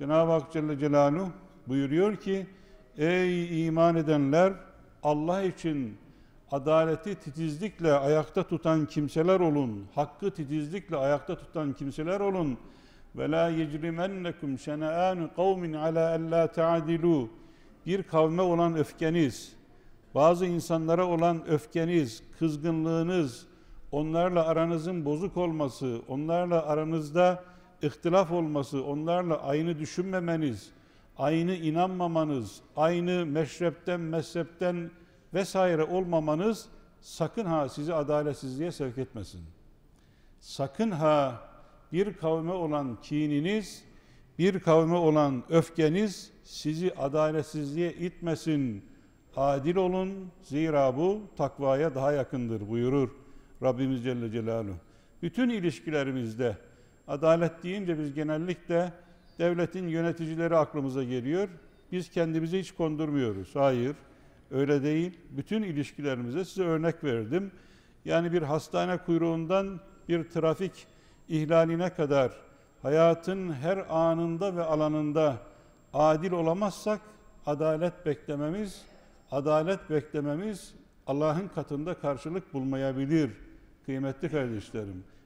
Cenab-ı Hak Celle Celaluhu buyuruyor ki Ey iman edenler Allah için adaleti titizlikle ayakta tutan kimseler olun. Hakkı titizlikle ayakta tutan kimseler olun. Ve la yecrimennekum şene'anu kavmin ala alla ta'dilu. Bir kavme olan öfkeniz, bazı insanlara olan öfkeniz, kızgınlığınız, onlarla aranızın bozuk olması, onlarla aranızda ihtilaf olması, onlarla aynı düşünmemeniz, aynı inanmamanız, aynı meşrepten, mezhepten vesaire olmamanız sakın ha sizi adaletsizliğe sevk etmesin. Sakın ha bir kavme olan kininiz, bir kavme olan öfkeniz sizi adaletsizliğe itmesin. Adil olun zira bu takvaya daha yakındır buyurur Rabbimiz Celle Celaluhu. Bütün ilişkilerimizde Adalet deyince biz genellikle devletin yöneticileri aklımıza geliyor. Biz kendimizi hiç kondurmuyoruz. Hayır, öyle değil. Bütün ilişkilerimize size örnek verdim. Yani bir hastane kuyruğundan bir trafik ihlaline kadar hayatın her anında ve alanında adil olamazsak adalet beklememiz, adalet beklememiz Allah'ın katında karşılık bulmayabilir kıymetli kardeşlerim.